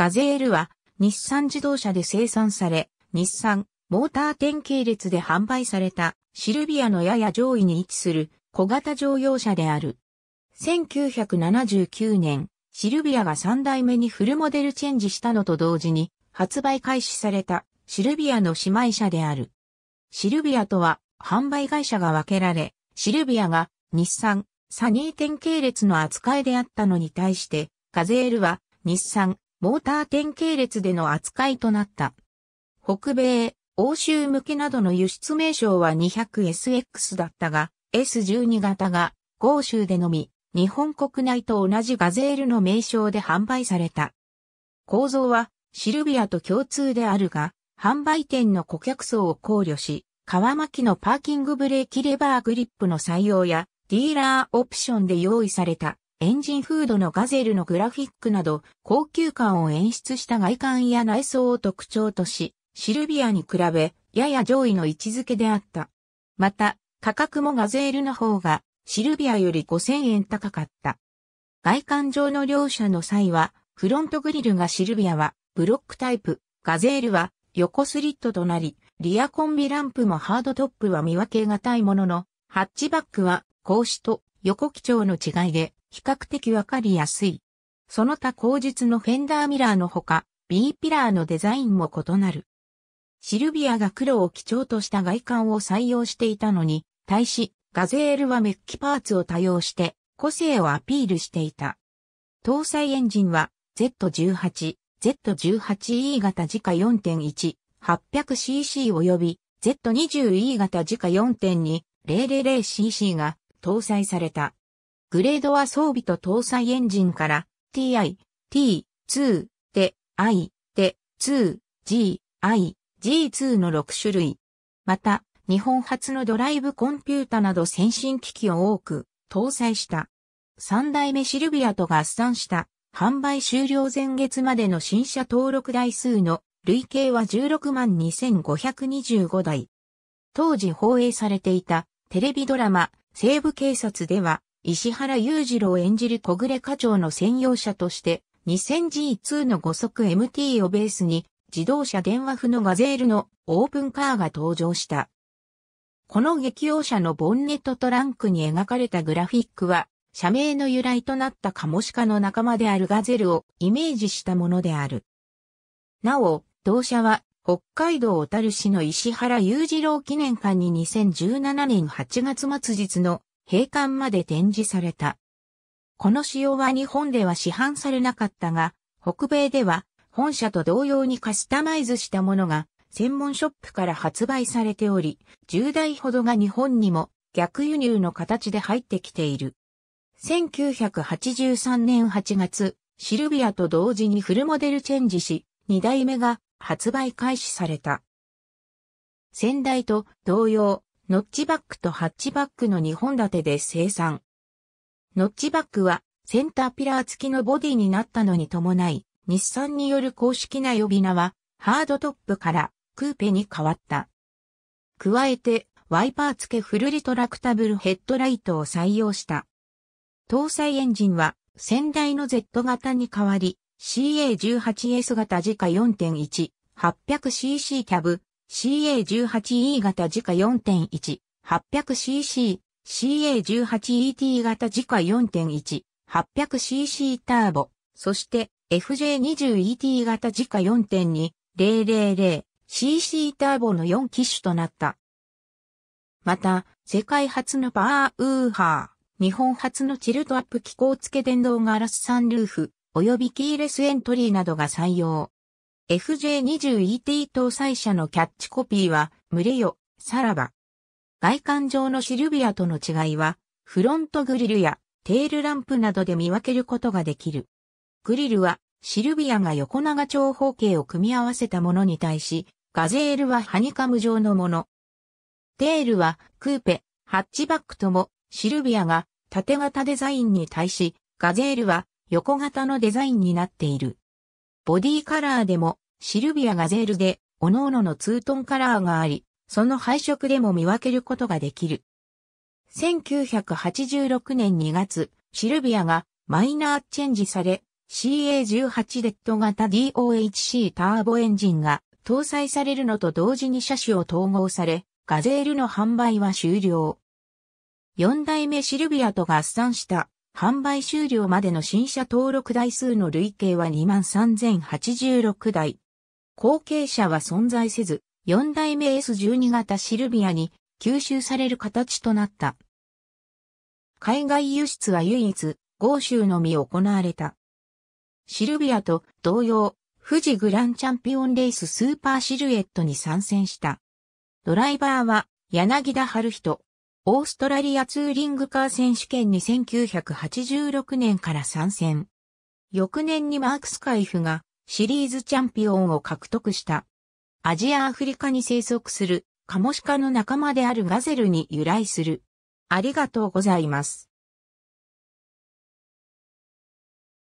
ガゼールは日産自動車で生産され、日産、モーター店系列で販売されたシルビアのやや上位に位置する小型乗用車である。1979年、シルビアが3代目にフルモデルチェンジしたのと同時に発売開始されたシルビアの姉妹車である。シルビアとは販売会社が分けられ、シルビアが日産、サニー店系列の扱いであったのに対して、ガゼールは日産、モーター点系列での扱いとなった。北米、欧州向けなどの輸出名称は 200SX だったが、S12 型が、豪州でのみ、日本国内と同じガゼールの名称で販売された。構造は、シルビアと共通であるが、販売店の顧客層を考慮し、川巻のパーキングブレーキレバーグリップの採用や、ディーラーオプションで用意されたエンジンフードのガゼルのグラフィックなど、高級感を演出した外観や内装を特徴とし、シルビアに比べ、やや上位の位置づけであった。また、価格もガゼールの方が、シルビアより5000円高かった。外観上の両者の際は、フロントグリルがシルビアは、ブロックタイプ、ガゼールは、横スリットとなり、リアコンビランプもハードトップは見分けがたいものの、ハッチバックは、格子と横基調の違いで、比較的わかりやすい。その他後述のフェンダーミラーのほか、B ピラーのデザインも異なる。シルビアが黒を基調とした外観を採用していたのに、対し、ガゼールはメッキパーツを多用して、個性をアピールしていた。搭載エンジンは Z18、Z18E 型時価4.1、800cc 及び Z20E 型時価4.2、000cc が搭載された。グレードは装備と搭載エンジンから TI、T2、で、I、で、2、G、I、G2 の6種類。また、日本初のドライブコンピュータなど先進機器を多く搭載した。三代目シルビアと合算した販売終了前月までの新車登録台数の累計は16万2525台。当時放映されていたテレビドラマ西部警察では石原裕次郎演じる小暮課長の専用車として、2000G2 の5速 MT をベースに、自動車電話符のガゼールのオープンカーが登場した。この劇用車のボンネットトランクに描かれたグラフィックは、社名の由来となったカモシカの仲間であるガゼルをイメージしたものである。なお、同社は北海道小樽市の石原裕次郎記念館に2017年8月末日の閉館まで展示された。この仕様は日本では市販されなかったが、北米では本社と同様にカスタマイズしたものが専門ショップから発売されており、10台ほどが日本にも逆輸入の形で入ってきている。1983年8月、シルビアと同時にフルモデルチェンジし、2代目が発売開始された。先代と同様、ノッチバックとハッチバックの2本立てで生産。ノッチバックはセンターピラー付きのボディになったのに伴い、日産による公式な呼び名はハードトップからクーペに変わった。加えてワイパー付けフルリトラクタブルヘッドライトを採用した。搭載エンジンは先代の Z 型に変わり CA18S 型時価4.1、800cc キャブ、CA18E 型時価4.1、800cc、CA18ET 型時価4.1、800cc ターボ、そして FJ20ET 型時価 4.2000cc ターボの4機種となった。また、世界初のパワーウーハー、日本初のチルトアップ機構付け電動ガラスサンルーフ、及びキーレスエントリーなどが採用。f j 2 e t 搭載車のキャッチコピーは、群れよ、さらば。外観上のシルビアとの違いは、フロントグリルやテールランプなどで見分けることができる。グリルは、シルビアが横長長方形を組み合わせたものに対し、ガゼールはハニカム状のもの。テールは、クーペ、ハッチバックとも、シルビアが縦型デザインに対し、ガゼールは横型のデザインになっている。ボディカラーでもシルビアガゼールで、各々のツートンカラーがあり、その配色でも見分けることができる。1986年2月、シルビアがマイナーチェンジされ、CA18 デッド型 DOHC ターボエンジンが搭載されるのと同時に車種を統合され、ガゼールの販売は終了。4代目シルビアと合算した販売終了までの新車登録台数の累計は23,086台。後継者は存在せず、4代目 S12 型シルビアに吸収される形となった。海外輸出は唯一、豪州のみ行われた。シルビアと同様、富士グランチャンピオンレーススーパーシルエットに参戦した。ドライバーは柳田春人。オーストラリアツーリングカー選手権に1986年から参戦。翌年にマークスカイフがシリーズチャンピオンを獲得した。アジアアフリカに生息するカモシカの仲間であるガゼルに由来する。ありがとうございます。